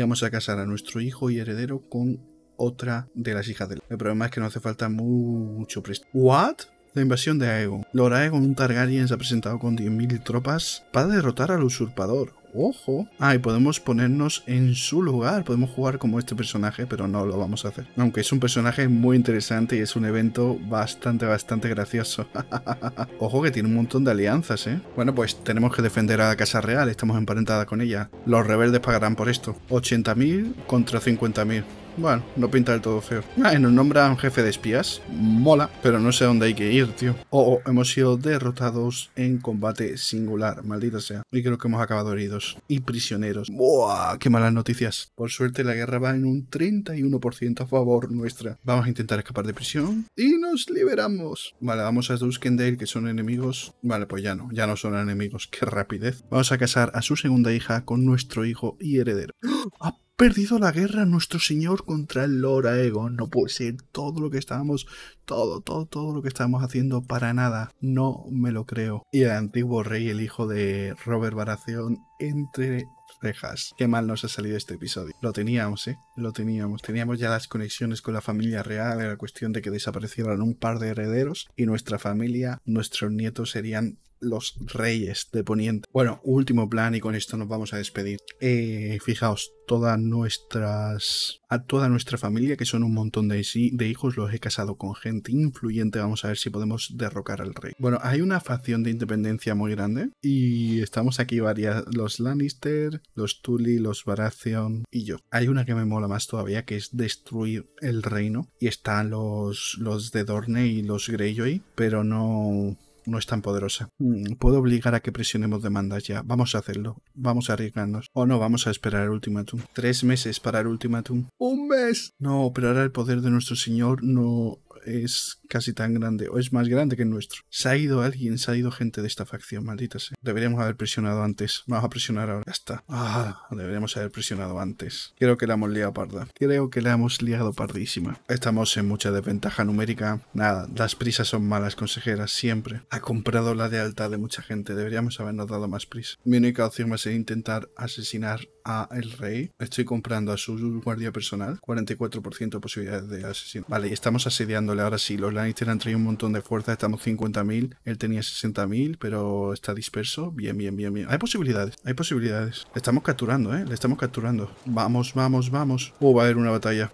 vamos a casar a nuestro hijo y heredero con otra de las hijas de El problema es que no hace falta mucho presto. ¿What? La invasión de Aegon. Lord Aegon, un Targaryen, se ha presentado con 10.000 tropas para derrotar al usurpador ojo. Ah, y podemos ponernos en su lugar, podemos jugar como este personaje, pero no lo vamos a hacer. Aunque es un personaje muy interesante y es un evento bastante, bastante gracioso. ojo que tiene un montón de alianzas, ¿eh? Bueno, pues tenemos que defender a la Casa Real, estamos emparentadas con ella. Los rebeldes pagarán por esto. 80.000 contra 50.000. Bueno, no pinta del todo feo. Ah, y nos un jefe de espías. Mola, pero no sé dónde hay que ir, tío. Oh, oh, hemos sido derrotados en combate singular, maldita sea. Y creo que hemos acabado heridos y prisioneros. ¡Buah! ¡Qué malas noticias! Por suerte la guerra va en un 31% a favor nuestra. Vamos a intentar escapar de prisión y nos liberamos. Vale, vamos a Duskendale, que son enemigos. Vale, pues ya no, ya no son enemigos. ¡Qué rapidez! Vamos a casar a su segunda hija con nuestro hijo y heredero. ¡Ah! perdido la guerra nuestro señor contra el Lord Aegon. No puede ser todo lo que estábamos, todo, todo, todo lo que estábamos haciendo para nada. No me lo creo. Y el antiguo rey, el hijo de Robert Baratheon, entre rejas. Qué mal nos ha salido este episodio. Lo teníamos, ¿eh? Lo teníamos. Teníamos ya las conexiones con la familia real, era cuestión de que desaparecieran un par de herederos y nuestra familia, nuestros nietos serían los reyes de Poniente. Bueno, último plan y con esto nos vamos a despedir. Eh, fijaos, todas nuestras, a toda nuestra familia, que son un montón de, de hijos, los he casado con gente influyente. Vamos a ver si podemos derrocar al rey. Bueno, hay una facción de independencia muy grande y estamos aquí varias, los Lannister, los Tully, los Baratheon y yo. Hay una que me mola más todavía, que es destruir el reino y están los, los de Dorne y los Greyjoy, pero no no es tan poderosa. Mm, puedo obligar a que presionemos demandas ya. Vamos a hacerlo. Vamos a arriesgarnos. O no, vamos a esperar el ultimátum. Tres meses para el ultimátum. ¡Un mes! No, pero ahora el poder de nuestro señor no es casi tan grande o es más grande que el nuestro. Se ha ido alguien, se ha ido gente de esta facción, maldita sea. Deberíamos haber presionado antes. Vamos a presionar ahora. Ya está. Ah, deberíamos haber presionado antes. Creo que la hemos liado parda. Creo que la hemos liado pardísima. Estamos en mucha desventaja numérica. Nada, las prisas son malas, consejeras, siempre. Ha comprado la lealtad de mucha gente. Deberíamos habernos dado más prisa. Mi única opción va a ser intentar asesinar a el rey, estoy comprando a su guardia personal, 44% de posibilidades de asesino. Vale, y estamos asediándole ahora sí. Los Lannister han traído un montón de fuerza, estamos 50.000, él tenía 60.000, pero está disperso. Bien, bien, bien, bien. Hay posibilidades, hay posibilidades. Le estamos capturando, ¿eh? Le estamos capturando. Vamos, vamos, vamos. Uh, va a haber una batalla.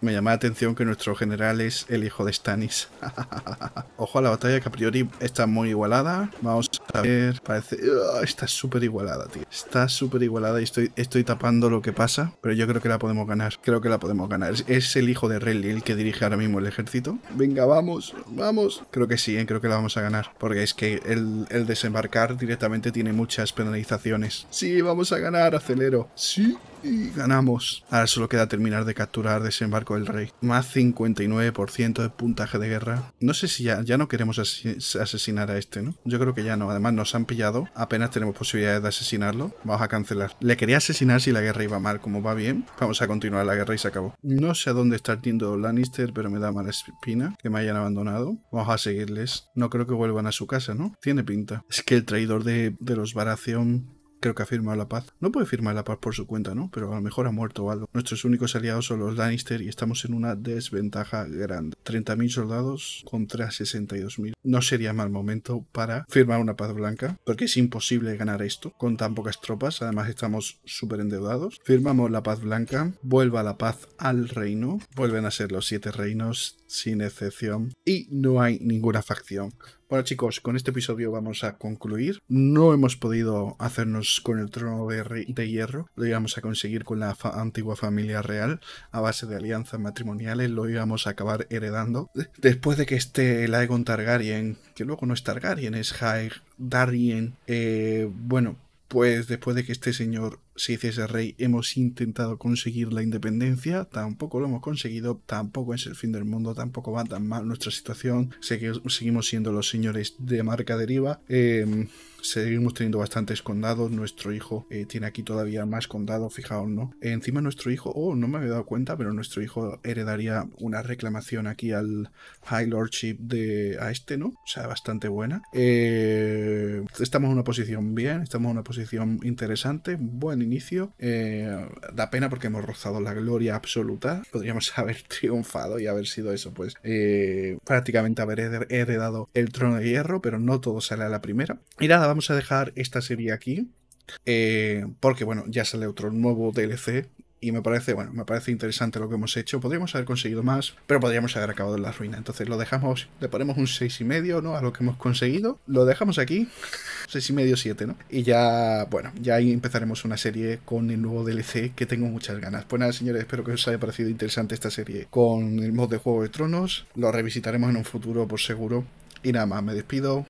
Me llama la atención que nuestro general es el hijo de Stannis. Ojo a la batalla que a priori está muy igualada. Vamos a ver. Parece. ¡ah! está súper igualada, tío. Está súper igualada y estoy, estoy tapando lo que pasa, pero yo creo que la podemos ganar. Creo que la podemos ganar. Es, el hijo de Rayleigh el que dirige ahora mismo el ejército. Venga, vamos, vamos. Creo que sí, ¿eh? creo que la vamos a ganar. Porque es que el, el desembarcar directamente tiene muchas penalizaciones. Sí, vamos a ganar, acelero. Sí, y ganamos. Ahora solo queda terminar de capturar desembarco del rey. Más 59% de puntaje de guerra. No sé si ya, ya no queremos asesinar a este, ¿no? Yo creo que ya no. Además nos han pillado. Apenas tenemos posibilidades de asesinarlo. Vamos a cancelar. Le quería asesinar si la guerra iba mal, como va bien. Vamos a continuar la guerra y se acabó. No sé a dónde está el yendo Lannister, pero me da mala espina que me hayan abandonado. Vamos a seguirles. No creo que vuelvan a su casa, ¿no? Tiene pinta. Es que el traidor de, de los Baratheon que ha firmado la paz. No puede firmar la paz por su cuenta, ¿no? Pero a lo mejor ha muerto algo. Nuestros únicos aliados son los Lannister y estamos en una desventaja grande. 30.000 soldados contra 62.000. No sería mal momento para firmar una paz blanca, porque es imposible ganar esto con tan pocas tropas. Además estamos súper endeudados. Firmamos la paz blanca, vuelva la paz al reino, vuelven a ser los siete reinos sin excepción y no hay ninguna facción bueno chicos, con este episodio vamos a concluir. No hemos podido hacernos con el trono de, hierro, lo íbamos a conseguir con la antigua familia real a base de alianzas matrimoniales, lo íbamos a acabar heredando. Después de que esté Aegon Targaryen, que luego no es Targaryen, es Haeg, Darien, eh, bueno, pues después de que este señor si hiciese Rey hemos intentado conseguir la independencia, tampoco lo hemos conseguido, tampoco es el fin del mundo, tampoco va tan mal nuestra situación, seguimos siendo los señores de marca deriva. Em, seguimos teniendo bastantes condados. Nuestro hijo eh, tiene aquí todavía más condados, fijaos, ¿no? encima nuestro hijo, oh, no me había dado cuenta, pero nuestro hijo heredaría una reclamación aquí al High Lordship de a este, ¿no? O sea, bastante buena. Eh, estamos en una posición bien, estamos en una posición interesante, Bueno inicio. Eh, da pena porque hemos rozado la gloria absoluta. Podríamos haber triunfado y haber sido eso, pues eh, prácticamente haber heredado el trono de hierro, pero no todo sale a la primera. Y nada, vamos a dejar esta serie aquí. Eh, porque bueno, ya sale otro nuevo DLC y me parece, bueno, me parece interesante lo que hemos hecho. Podríamos haber conseguido más, pero podríamos haber acabado en la ruina. Entonces lo dejamos, le ponemos un 6,5, ¿no? A lo que hemos conseguido. Lo dejamos aquí, medio 7, ¿no? Y ya, bueno, ya ahí empezaremos una serie con el nuevo DLC que tengo muchas ganas. Pues nada, señores, espero que os haya parecido interesante esta serie con el mod de Juego de Tronos. Lo revisitaremos en un futuro, por seguro. Y nada más, me despido.